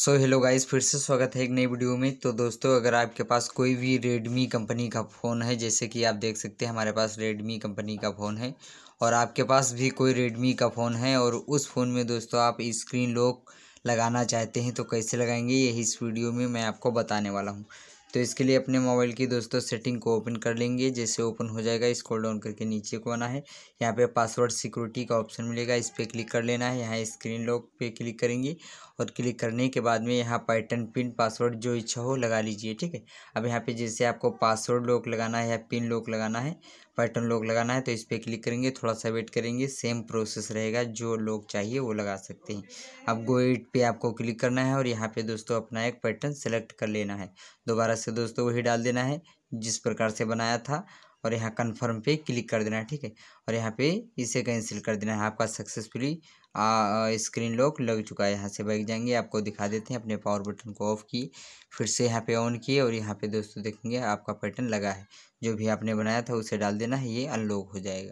so hello guys फिर से स्वागत है एक नई वीडियो में तो दोस्तों अगर आपके पास कोई भी रेडमी कंपनी का फ़ोन है जैसे कि आप देख सकते हैं हमारे पास रेडमी कंपनी का फ़ोन है और आपके पास भी कोई रेडमी का फ़ोन है और उस फ़ोन में दोस्तों आप स्क्रीन लॉक लगाना चाहते हैं तो कैसे लगाएंगे यही इस वीडियो में मैं आपको बताने वाला हूँ तो इसके लिए अपने मोबाइल की दोस्तों सेटिंग को ओपन कर लेंगे जैसे ओपन हो जाएगा इसको डाउन करके नीचे को आना है यहाँ पे पासवर्ड सिक्योरिटी का ऑप्शन मिलेगा इस पर क्लिक कर लेना है यहाँ स्क्रीन लॉक पे क्लिक करेंगे और क्लिक करने के बाद में यहाँ पैटर्न पिन पासवर्ड जो इच्छा हो लगा लीजिए ठीक है अब यहाँ पर जैसे आपको पासवर्ड लॉक लगाना है या पिन लॉक लगाना है पैटर्न लोग लगाना है तो इस पर क्लिक करेंगे थोड़ा सा वेट करेंगे सेम प्रोसेस रहेगा जो लोग चाहिए वो लगा सकते हैं अब गोइट पे आपको क्लिक करना है और यहाँ पे दोस्तों अपना एक पैटर्न सेलेक्ट कर लेना है दोबारा से दोस्तों वही डाल देना है जिस प्रकार से बनाया था और यहाँ कन्फर्म पे क्लिक कर देना है ठीक है और यहाँ पे इसे कैंसिल कर देना है आपका सक्सेसफुली स्क्रीन लॉक लग चुका है यहाँ से बैग जाएंगे आपको दिखा देते हैं अपने पावर बटन को ऑफ़ किए फिर से यहाँ पे ऑन किए और यहाँ पे दोस्तों देखेंगे आपका पैटर्न लगा है जो भी आपने बनाया था उसे डाल देना है ये अनलॉक हो जाएगा